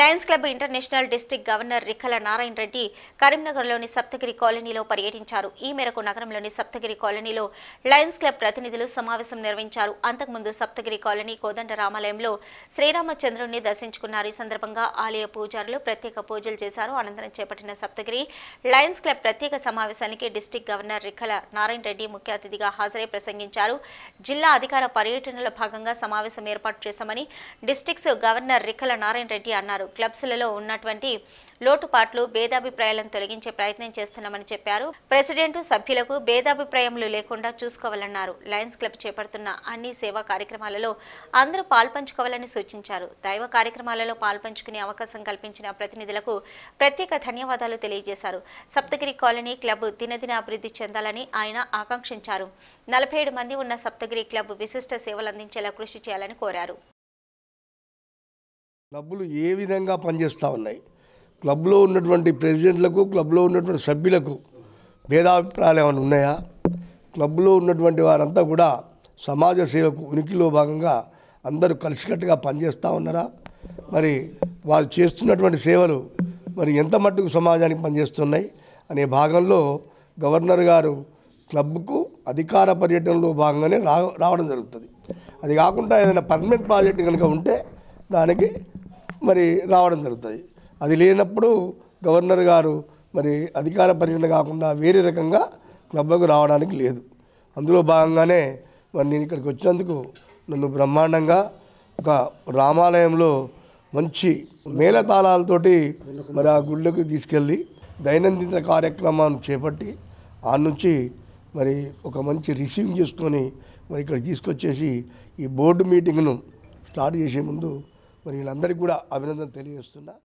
Lions Club International district governor Rikkala Narayana Reddy కరీంనగర్లోని సప్తగిరి కాలనీలో పర్యటించారు ఈ మేరకు నగరంలోని సప్తగిరి కాలనీలో లయన్స్ క్లబ్ ప్రతినిధులు సమావేశం నిర్వహించారు అంతకుముందు సప్తగిరి కాలనీ కోదండ రామాలయంలో శ్రీరామచంద్రుణ్ణి దర్శించుకున్నారు ఈ సందర్భంగా ఆలయ పూజారులు ప్రత్యేక పూజలు చేశారు అనంతరం చేపట్టిన సప్తగిరి లయన్స్ క్లబ్ ప్రత్యేక సమావేశానికి డిస్టిక్ గవర్నర్ రిక్కల నారాయణ రెడ్డి ముఖ్య అతిథిగా హాజరై ప్రసంగించారు జిల్లా అధికార పర్యటనలో భాగంగా సమావేశం ఏర్పాటు చేశామని డిస్టిక్స్ గవర్నర్ రిక్కల నారాయణ రెడ్డి అన్నారు పేర్కొన్నారు క్లబ్స్లలో ఉన్నటువంటి లోటుపాట్లు భేదాభిప్రాయాలను తొలగించే ప్రయత్నం చేస్తున్నామని చెప్పారు ప్రెసిడెంట్ సభ్యులకు భేదాభిప్రాయములు లేకుండా చూసుకోవాలన్నారు లయన్స్ క్లబ్ చేపడుతున్న అన్ని సేవా కార్యక్రమాలలో అందరూ పాల్పంచుకోవాలని సూచించారు దైవ కార్యక్రమాలలో పాల్పంచుకునే అవకాశం కల్పించిన ప్రతినిధులకు ప్రత్యేక ధన్యవాదాలు తెలియజేశారు సప్తగిరి కాలనీ క్లబ్ దినదిన అభివృద్ధి చెందాలని ఆయన ఆకాంక్షించారు నలభై మంది ఉన్న సప్తగిరి క్లబ్ విశిష్ట సేవలు అందించేలా కృషి చేయాలని కోరారు క్లబ్బులు ఏ విధంగా పనిచేస్తూ ఉన్నాయి క్లబ్లో ఉన్నటువంటి ప్రెసిడెంట్లకు క్లబ్లో ఉన్నటువంటి సభ్యులకు భేదాభిప్రాయాలు ఏమైనా ఉన్నాయా క్లబ్లో ఉన్నటువంటి వారంతా కూడా సమాజ సేవకు ఉనికిలో భాగంగా అందరూ కలిసికట్టుగా పనిచేస్తూ ఉన్నారా మరి వారు చేస్తున్నటువంటి సేవలు మరి ఎంత మట్టుకు సమాజానికి పనిచేస్తున్నాయి అనే భాగంలో గవర్నర్ గారు క్లబ్కు అధికార పర్యటనలో భాగంగానే రావడం జరుగుతుంది అది కాకుండా ఏదైనా పర్మనెంట్ ప్రాజెక్ట్ కనుక ఉంటే దానికి మరి రావడం జరుగుతుంది అది లేనప్పుడు గవర్నర్ గారు మరి అధికార పర్యటన కాకుండా వేరే రకంగా క్లబ్కు రావడానికి లేదు అందులో భాగంగానే మరి నేను ఇక్కడికి వచ్చినందుకు నన్ను బ్రహ్మాండంగా ఒక రామాలయంలో మంచి మేళతాళాలతోటి మరి ఆ గుళ్ళకు తీసుకెళ్ళి దైనందిన కార్యక్రమాన్ని చేపట్టి ఆ నుంచి మరి ఒక మంచి రిసీవ్ చేసుకొని మరి ఇక్కడ తీసుకొచ్చేసి ఈ బోర్డు మీటింగ్ను స్టార్ట్ చేసే ముందు మరి వీళ్ళందరికీ కూడా అభినందన తెలియజేస్తున్నా